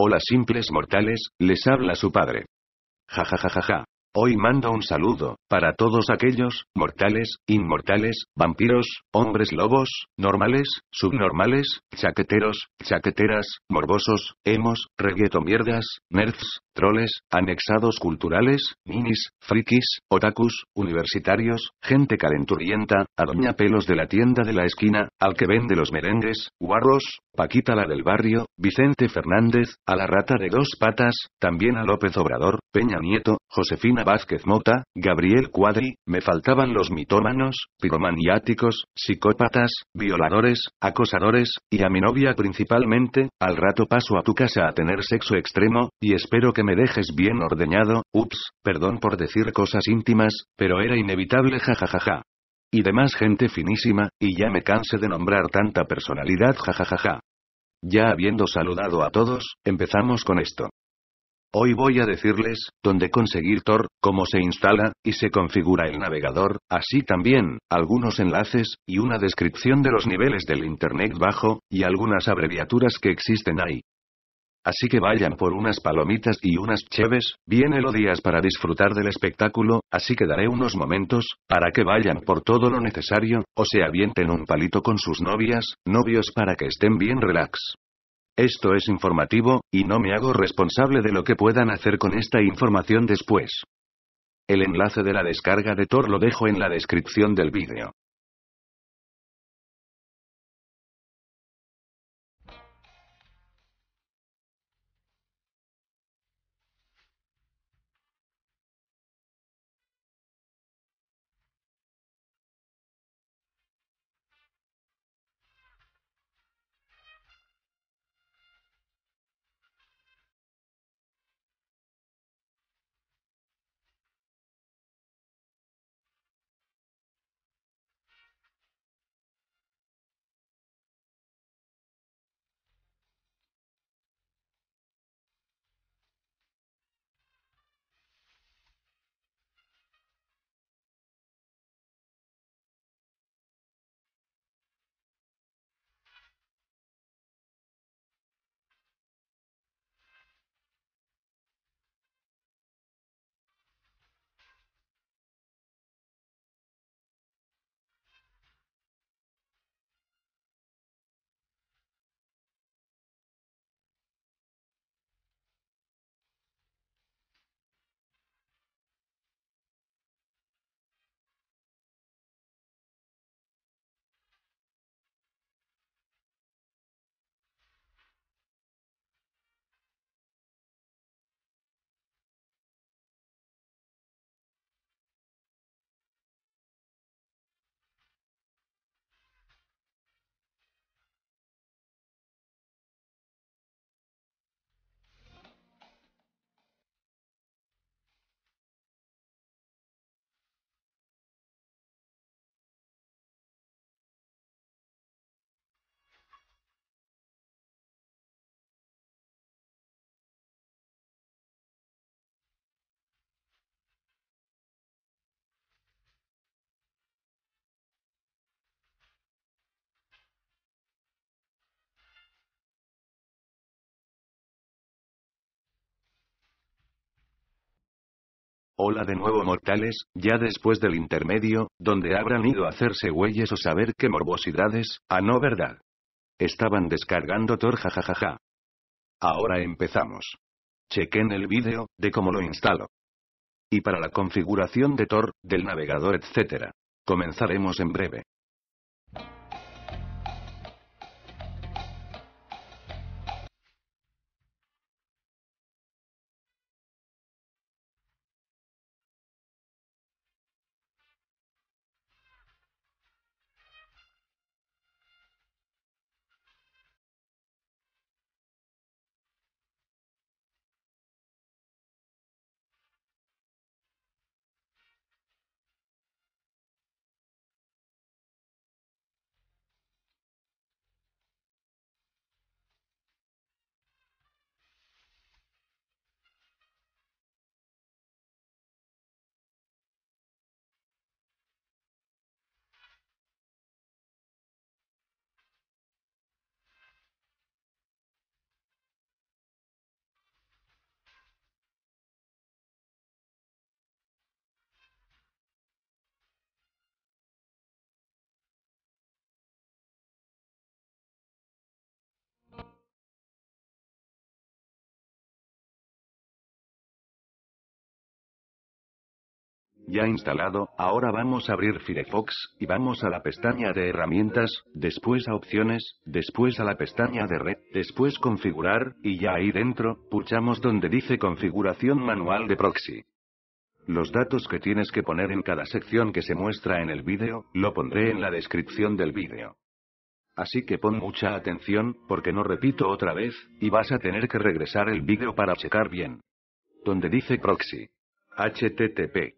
Hola simples mortales, les habla su padre. Ja ja ja ja Hoy mando un saludo, para todos aquellos, mortales, inmortales, vampiros, hombres lobos, normales, subnormales, chaqueteros, chaqueteras, morbosos, hemos, reggaeton mierdas, nerds, troles, anexados culturales, minis, frikis, otakus, universitarios, gente calenturienta, a doña pelos de la tienda de la esquina, al que vende los merengues, guarros, Paquita la del barrio, Vicente Fernández, a la rata de dos patas, también a López Obrador, Peña Nieto, Josefina Vázquez Mota, Gabriel Cuadri, me faltaban los mitómanos, piromaniáticos, psicópatas, violadores, acosadores, y a mi novia principalmente, al rato paso a tu casa a tener sexo extremo, y espero que me me dejes bien ordeñado, ups, perdón por decir cosas íntimas, pero era inevitable jajajaja. Y demás gente finísima, y ya me canse de nombrar tanta personalidad jajajaja. Ya habiendo saludado a todos, empezamos con esto. Hoy voy a decirles, dónde conseguir Tor, cómo se instala, y se configura el navegador, así también, algunos enlaces, y una descripción de los niveles del Internet bajo, y algunas abreviaturas que existen ahí. Así que vayan por unas palomitas y unas cheves, viene los días para disfrutar del espectáculo, así que daré unos momentos, para que vayan por todo lo necesario, o se avienten un palito con sus novias, novios para que estén bien relax. Esto es informativo, y no me hago responsable de lo que puedan hacer con esta información después. El enlace de la descarga de Thor lo dejo en la descripción del vídeo. Hola de nuevo mortales, ya después del intermedio, donde habrán ido a hacerse güeyes o saber qué morbosidades, a ah, no verdad. Estaban descargando Tor jajajaja. Ahora empezamos. Chequen el vídeo, de cómo lo instalo. Y para la configuración de Tor, del navegador etc. Comenzaremos en breve. Ya instalado, ahora vamos a abrir Firefox, y vamos a la pestaña de herramientas, después a opciones, después a la pestaña de red, después configurar, y ya ahí dentro, puchamos donde dice configuración manual de proxy. Los datos que tienes que poner en cada sección que se muestra en el vídeo, lo pondré en la descripción del vídeo. Así que pon mucha atención, porque no repito otra vez, y vas a tener que regresar el vídeo para checar bien. Donde dice proxy. HTTP.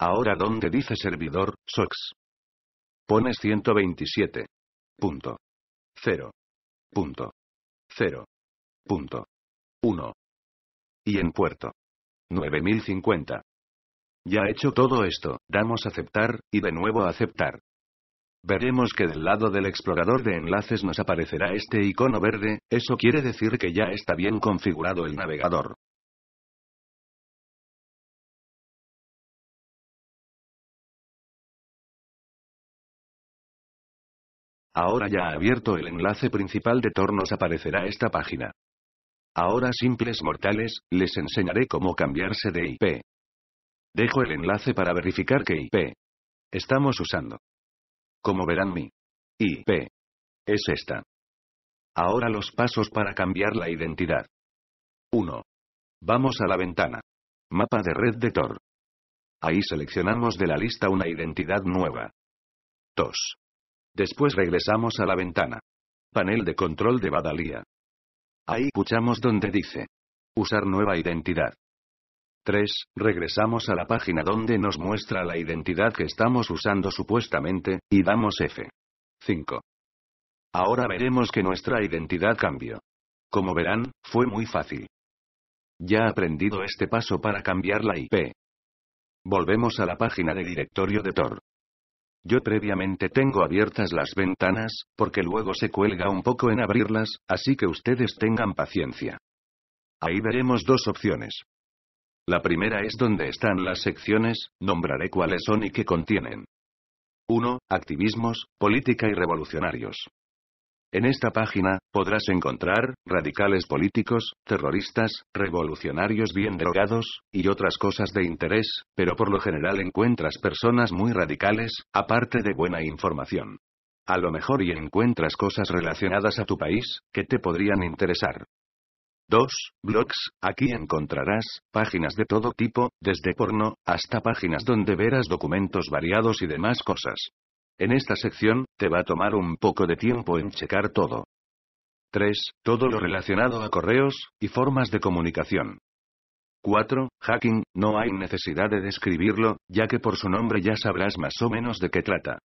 Ahora donde dice servidor, SOX. Pones 127.0.0.1. Y en puerto. 9050. Ya hecho todo esto, damos aceptar, y de nuevo aceptar. Veremos que del lado del explorador de enlaces nos aparecerá este icono verde, eso quiere decir que ya está bien configurado el navegador. Ahora ya ha abierto el enlace principal de nos aparecerá esta página. Ahora simples mortales, les enseñaré cómo cambiarse de IP. Dejo el enlace para verificar qué IP estamos usando. Como verán mi IP es esta. Ahora los pasos para cambiar la identidad. 1. Vamos a la ventana. Mapa de red de Tor. Ahí seleccionamos de la lista una identidad nueva. 2. Después regresamos a la ventana. Panel de control de Badalía. Ahí escuchamos donde dice. Usar nueva identidad. 3. Regresamos a la página donde nos muestra la identidad que estamos usando supuestamente, y damos F. 5. Ahora veremos que nuestra identidad cambió. Como verán, fue muy fácil. Ya aprendido este paso para cambiar la IP. Volvemos a la página de directorio de Tor. Yo previamente tengo abiertas las ventanas, porque luego se cuelga un poco en abrirlas, así que ustedes tengan paciencia. Ahí veremos dos opciones. La primera es donde están las secciones, nombraré cuáles son y qué contienen. 1. Activismos, política y revolucionarios. En esta página, podrás encontrar, radicales políticos, terroristas, revolucionarios bien derogados, y otras cosas de interés, pero por lo general encuentras personas muy radicales, aparte de buena información. A lo mejor y encuentras cosas relacionadas a tu país, que te podrían interesar. 2. Blogs. Aquí encontrarás páginas de todo tipo, desde porno, hasta páginas donde verás documentos variados y demás cosas. En esta sección, te va a tomar un poco de tiempo en checar todo. 3. Todo lo relacionado a correos, y formas de comunicación. 4. Hacking, no hay necesidad de describirlo, ya que por su nombre ya sabrás más o menos de qué trata.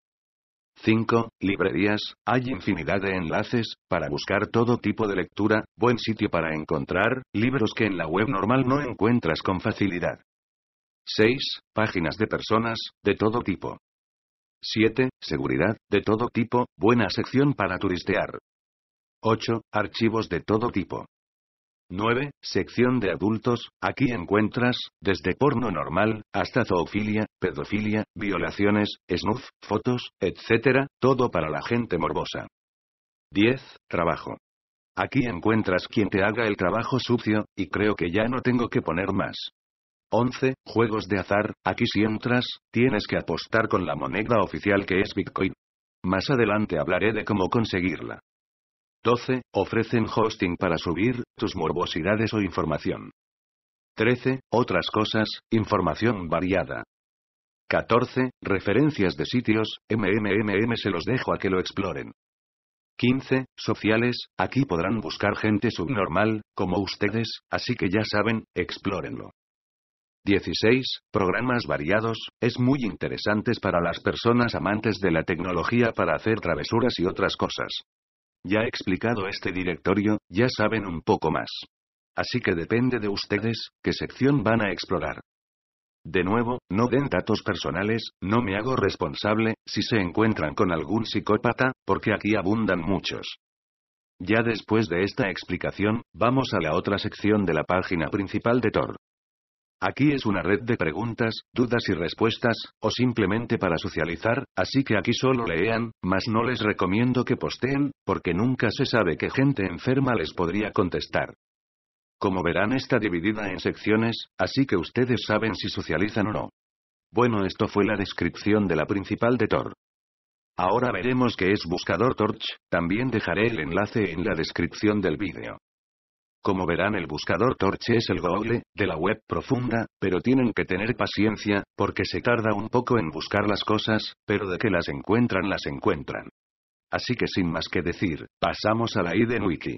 5. Librerías, hay infinidad de enlaces, para buscar todo tipo de lectura, buen sitio para encontrar, libros que en la web normal no encuentras con facilidad. 6. Páginas de personas, de todo tipo. 7. Seguridad, de todo tipo, buena sección para turistear. 8. Archivos de todo tipo. 9. Sección de adultos, aquí encuentras, desde porno normal, hasta zoofilia, pedofilia, violaciones, snuff, fotos, etc., todo para la gente morbosa. 10. Trabajo. Aquí encuentras quien te haga el trabajo sucio, y creo que ya no tengo que poner más. 11. Juegos de azar, aquí si entras, tienes que apostar con la moneda oficial que es Bitcoin. Más adelante hablaré de cómo conseguirla. 12. Ofrecen hosting para subir tus morbosidades o información. 13. Otras cosas, información variada. 14. Referencias de sitios, MMMM se los dejo a que lo exploren. 15. Sociales, aquí podrán buscar gente subnormal, como ustedes, así que ya saben, explórenlo. 16. Programas variados, es muy interesantes para las personas amantes de la tecnología para hacer travesuras y otras cosas. Ya he explicado este directorio, ya saben un poco más. Así que depende de ustedes, qué sección van a explorar. De nuevo, no den datos personales, no me hago responsable, si se encuentran con algún psicópata, porque aquí abundan muchos. Ya después de esta explicación, vamos a la otra sección de la página principal de Tor. Aquí es una red de preguntas, dudas y respuestas, o simplemente para socializar, así que aquí solo lean, mas no les recomiendo que posteen, porque nunca se sabe qué gente enferma les podría contestar. Como verán está dividida en secciones, así que ustedes saben si socializan o no. Bueno esto fue la descripción de la principal de Thor. Ahora veremos qué es Buscador Torch, también dejaré el enlace en la descripción del vídeo. Como verán el buscador Torche es el Google, de la web profunda, pero tienen que tener paciencia, porque se tarda un poco en buscar las cosas, pero de que las encuentran las encuentran. Así que sin más que decir, pasamos a la IDEN Wiki.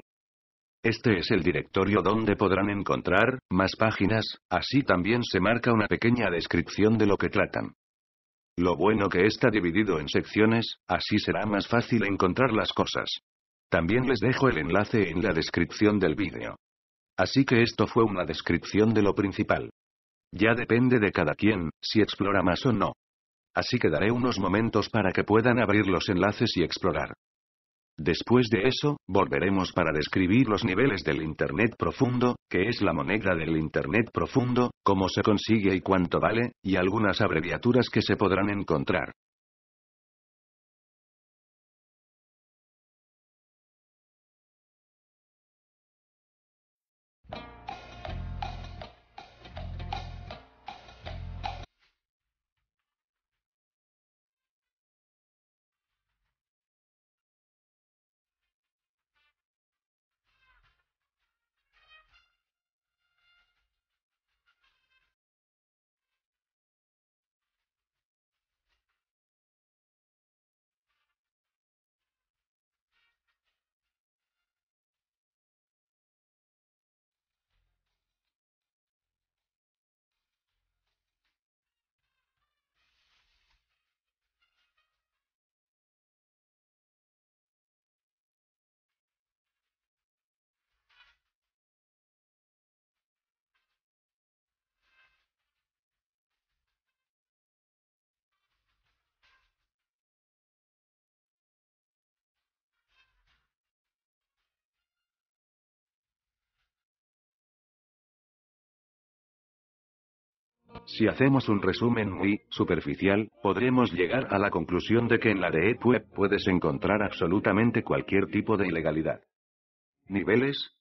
Este es el directorio donde podrán encontrar más páginas, así también se marca una pequeña descripción de lo que tratan. Lo bueno que está dividido en secciones, así será más fácil encontrar las cosas. También les dejo el enlace en la descripción del vídeo. Así que esto fue una descripción de lo principal. Ya depende de cada quien, si explora más o no. Así que daré unos momentos para que puedan abrir los enlaces y explorar. Después de eso, volveremos para describir los niveles del Internet profundo, que es la moneda del Internet profundo, cómo se consigue y cuánto vale, y algunas abreviaturas que se podrán encontrar. Si hacemos un resumen muy superficial, podremos llegar a la conclusión de que en la de Web puedes encontrar absolutamente cualquier tipo de ilegalidad. ¿Niveles?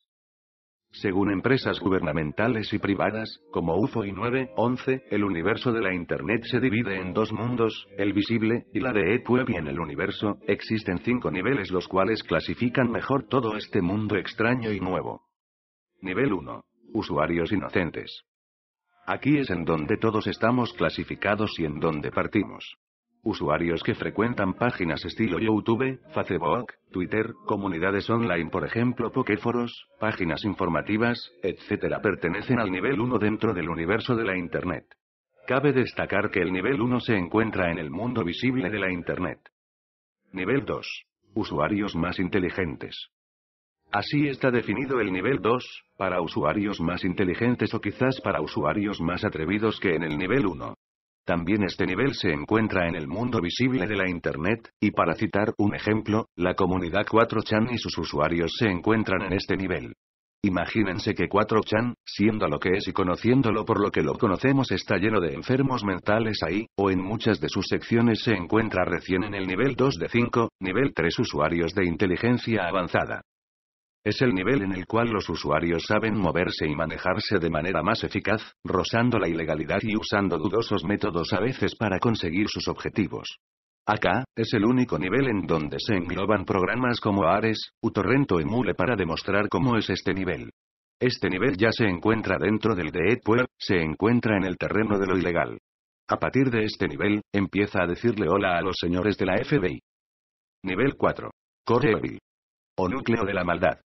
Según empresas gubernamentales y privadas, como UFO y 911, el universo de la Internet se divide en dos mundos, el visible, y la de Web y en el universo, existen cinco niveles los cuales clasifican mejor todo este mundo extraño y nuevo. Nivel 1. Usuarios inocentes. Aquí es en donde todos estamos clasificados y en donde partimos. Usuarios que frecuentan páginas estilo YouTube, Facebook, Twitter, comunidades online por ejemplo Pokéforos, páginas informativas, etc. pertenecen al nivel 1 dentro del universo de la Internet. Cabe destacar que el nivel 1 se encuentra en el mundo visible de la Internet. Nivel 2. Usuarios más inteligentes. Así está definido el nivel 2, para usuarios más inteligentes o quizás para usuarios más atrevidos que en el nivel 1. También este nivel se encuentra en el mundo visible de la Internet, y para citar un ejemplo, la comunidad 4chan y sus usuarios se encuentran en este nivel. Imagínense que 4chan, siendo lo que es y conociéndolo por lo que lo conocemos, está lleno de enfermos mentales ahí, o en muchas de sus secciones se encuentra recién en el nivel 2 de 5, nivel 3 usuarios de inteligencia avanzada. Es el nivel en el cual los usuarios saben moverse y manejarse de manera más eficaz, rozando la ilegalidad y usando dudosos métodos a veces para conseguir sus objetivos. Acá, es el único nivel en donde se engloban programas como Ares, Utorrento y Mule para demostrar cómo es este nivel. Este nivel ya se encuentra dentro del de se encuentra en el terreno de lo ilegal. A partir de este nivel, empieza a decirle hola a los señores de la FBI. Nivel 4. Correo O núcleo de la maldad.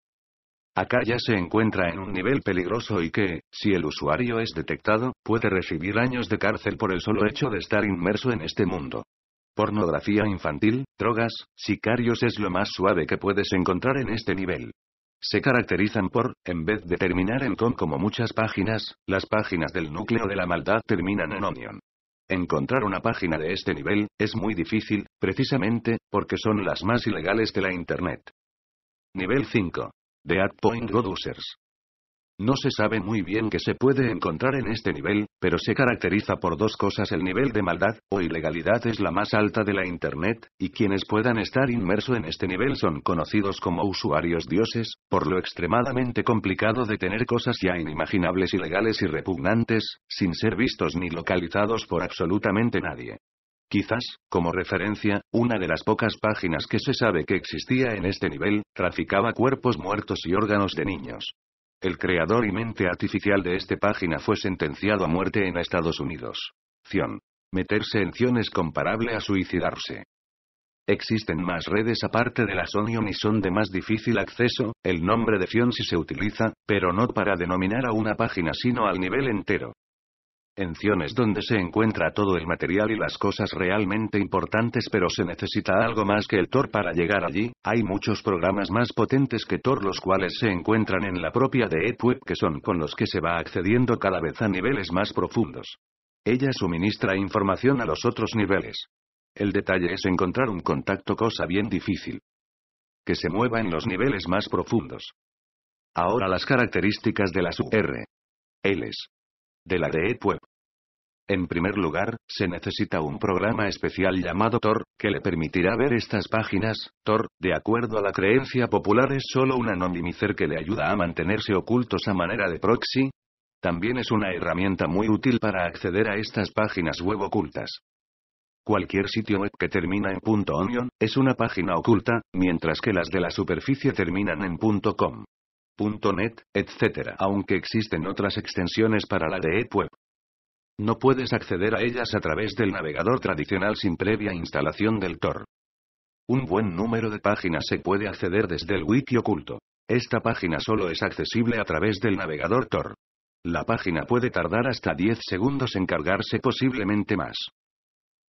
Acá ya se encuentra en un nivel peligroso y que, si el usuario es detectado, puede recibir años de cárcel por el solo hecho de estar inmerso en este mundo. Pornografía infantil, drogas, sicarios es lo más suave que puedes encontrar en este nivel. Se caracterizan por, en vez de terminar en com como muchas páginas, las páginas del núcleo de la maldad terminan en onion. Encontrar una página de este nivel, es muy difícil, precisamente, porque son las más ilegales de la Internet. Nivel 5 de At Point No se sabe muy bien qué se puede encontrar en este nivel, pero se caracteriza por dos cosas. El nivel de maldad o ilegalidad es la más alta de la Internet, y quienes puedan estar inmersos en este nivel son conocidos como usuarios dioses, por lo extremadamente complicado de tener cosas ya inimaginables, ilegales y repugnantes, sin ser vistos ni localizados por absolutamente nadie. Quizás, como referencia, una de las pocas páginas que se sabe que existía en este nivel, traficaba cuerpos muertos y órganos de niños. El creador y mente artificial de esta página fue sentenciado a muerte en Estados Unidos. Cion. Meterse en Cion es comparable a suicidarse. Existen más redes aparte de la Onion y son de más difícil acceso, el nombre de Cion si se utiliza, pero no para denominar a una página sino al nivel entero. En Ciones donde se encuentra todo el material y las cosas realmente importantes pero se necesita algo más que el Tor para llegar allí, hay muchos programas más potentes que Tor los cuales se encuentran en la propia de Web que son con los que se va accediendo cada vez a niveles más profundos. Ella suministra información a los otros niveles. El detalle es encontrar un contacto cosa bien difícil. Que se mueva en los niveles más profundos. Ahora las características de las URLs de la Red Web. En primer lugar, se necesita un programa especial llamado Tor, que le permitirá ver estas páginas. Tor, de acuerdo a la creencia popular, es solo un anonimizer que le ayuda a mantenerse ocultos a manera de proxy. También es una herramienta muy útil para acceder a estas páginas web ocultas. Cualquier sitio web que termina en .onion es una página oculta, mientras que las de la superficie terminan en .com net, etc. Aunque existen otras extensiones para la de web. No puedes acceder a ellas a través del navegador tradicional sin previa instalación del Tor. Un buen número de páginas se puede acceder desde el wiki oculto. Esta página solo es accesible a través del navegador Tor. La página puede tardar hasta 10 segundos en cargarse, posiblemente más.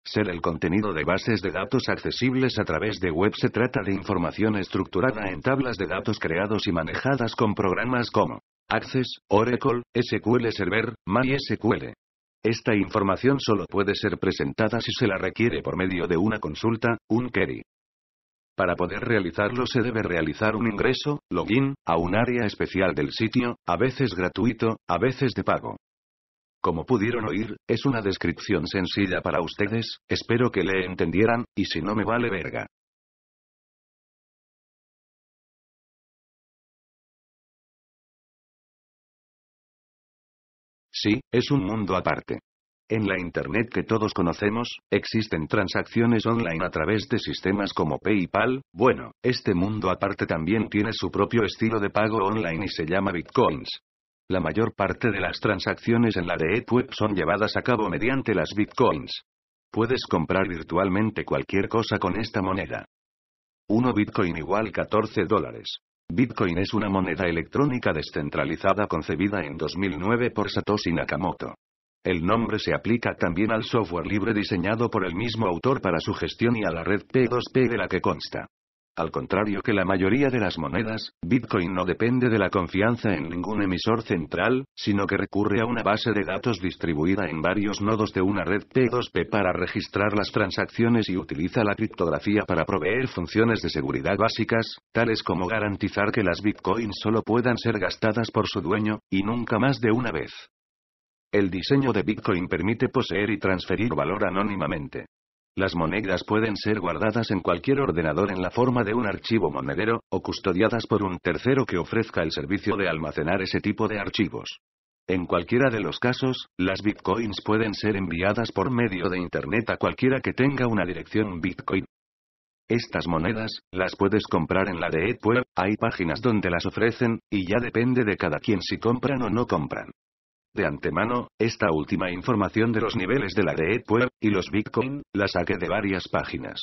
Ser el contenido de bases de datos accesibles a través de web se trata de información estructurada en tablas de datos creados y manejadas con programas como Access, Oracle, SQL Server, MySQL. Esta información solo puede ser presentada si se la requiere por medio de una consulta, un query. Para poder realizarlo se debe realizar un ingreso, login, a un área especial del sitio, a veces gratuito, a veces de pago. Como pudieron oír, es una descripción sencilla para ustedes, espero que le entendieran, y si no me vale verga. Sí, es un mundo aparte. En la Internet que todos conocemos, existen transacciones online a través de sistemas como PayPal, bueno, este mundo aparte también tiene su propio estilo de pago online y se llama Bitcoins. La mayor parte de las transacciones en la de Web son llevadas a cabo mediante las bitcoins. Puedes comprar virtualmente cualquier cosa con esta moneda. 1 bitcoin igual 14 dólares. Bitcoin es una moneda electrónica descentralizada concebida en 2009 por Satoshi Nakamoto. El nombre se aplica también al software libre diseñado por el mismo autor para su gestión y a la red P2P de la que consta. Al contrario que la mayoría de las monedas, Bitcoin no depende de la confianza en ningún emisor central, sino que recurre a una base de datos distribuida en varios nodos de una red P2P para registrar las transacciones y utiliza la criptografía para proveer funciones de seguridad básicas, tales como garantizar que las Bitcoins solo puedan ser gastadas por su dueño, y nunca más de una vez. El diseño de Bitcoin permite poseer y transferir valor anónimamente. Las monedas pueden ser guardadas en cualquier ordenador en la forma de un archivo monedero, o custodiadas por un tercero que ofrezca el servicio de almacenar ese tipo de archivos. En cualquiera de los casos, las bitcoins pueden ser enviadas por medio de Internet a cualquiera que tenga una dirección bitcoin. Estas monedas, las puedes comprar en la de EdWeb, hay páginas donde las ofrecen, y ya depende de cada quien si compran o no compran. De antemano, esta última información de los niveles de la DeepWeb, y los Bitcoin, la saqué de varias páginas.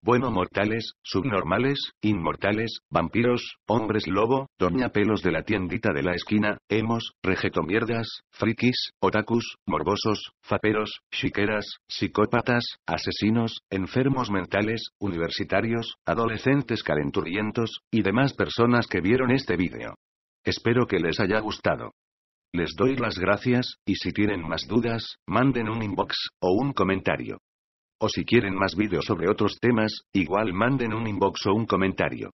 Bueno mortales, subnormales, inmortales, vampiros, hombres lobo, doña pelos de la tiendita de la esquina, hemos, rejetomierdas, frikis, otakus, morbosos, faperos, chiqueras, psicópatas, asesinos, enfermos mentales, universitarios, adolescentes calenturrientos, y demás personas que vieron este vídeo. Espero que les haya gustado. Les doy las gracias, y si tienen más dudas, manden un inbox, o un comentario. O si quieren más vídeos sobre otros temas, igual manden un inbox o un comentario.